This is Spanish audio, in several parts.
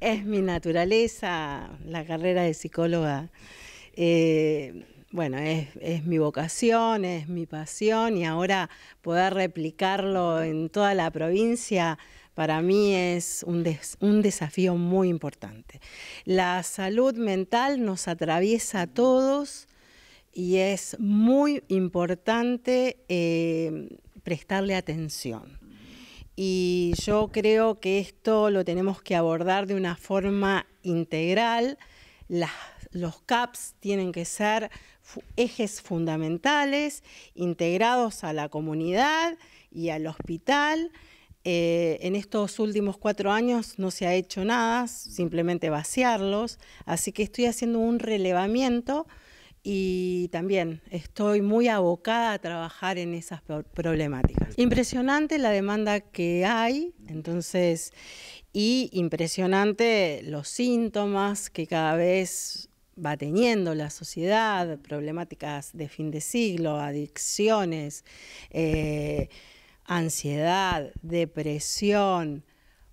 Es mi naturaleza, la carrera de psicóloga. Eh, bueno, es, mi vocación, es mi pasión y ahora poder replicarlo en toda la provincia para mí es un, desafío muy importante. La salud mental nos atraviesa a todos y es muy importante eh, prestarle atención y yo creo que esto lo tenemos que abordar de una forma integral. los CAPS tienen que ser ejes fundamentales, integrados a la comunidad y al hospital. Eh, en estos últimos cuatro años no se ha hecho nada, simplemente vaciarlos, así que estoy haciendo un relevamiento y también estoy muy abocada a trabajar en esas problemáticas. Impresionante la demanda que hay, entonces, y impresionante los síntomas que cada vez va teniendo la sociedad, problemáticas de fin de siglo, adicciones, eh, ansiedad, depresión,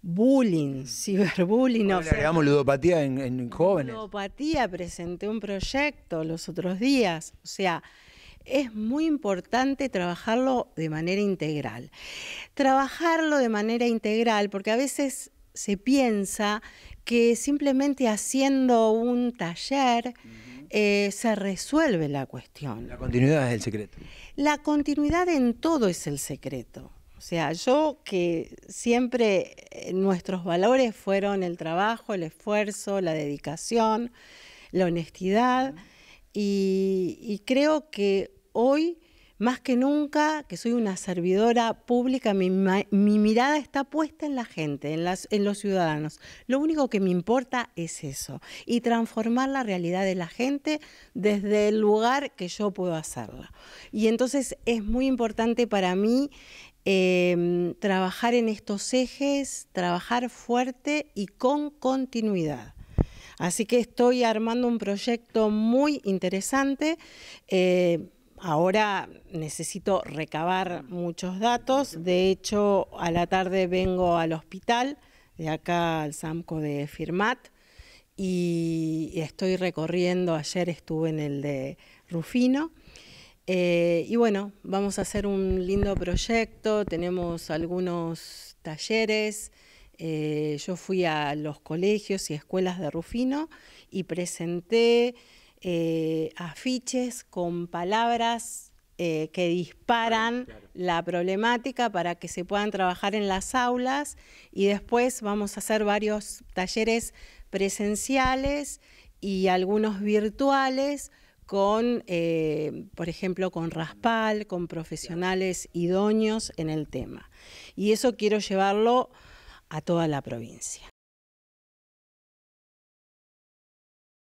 bullying, ciberbullying. No, le ludopatía en, jóvenes. Ludopatía, presenté un proyecto los otros días. O sea, es muy importante trabajarlo de manera integral. Trabajarlo de manera integral, porque a veces se piensa que simplemente haciendo un taller eh, se resuelve la cuestión. La continuidad es el secreto. La continuidad en todo es el secreto. O sea, yo que siempre eh, nuestros valores fueron el trabajo, el esfuerzo, la dedicación, la honestidad, y, creo que hoy, más que nunca, que soy una servidora pública, mi, mirada está puesta en la gente, en, en los ciudadanos. Lo único que me importa es eso, y transformar la realidad de la gente desde el lugar que yo puedo hacerla. Y entonces es muy importante para mí Em, trabajar en estos ejes, trabajar fuerte y con continuidad. Así que estoy armando un proyecto muy interesante. Eh, ahora necesito recabar muchos datos. De hecho, a la tarde vengo al hospital, de acá al SAMCO de Firmat, y estoy recorriendo, ayer estuve en el de Rufino. Eh, y bueno, vamos a hacer un lindo proyecto, tenemos algunos talleres. Eh, yo fui a los colegios y escuelas de Rufino y presenté eh, afiches con palabras que disparan la problemática para que se puedan trabajar en las aulas y después vamos a hacer varios talleres presenciales y algunos virtuales con, eh, por ejemplo, con Raspal, con profesionales idóneos en el tema. Y eso quiero llevarlo a toda la provincia.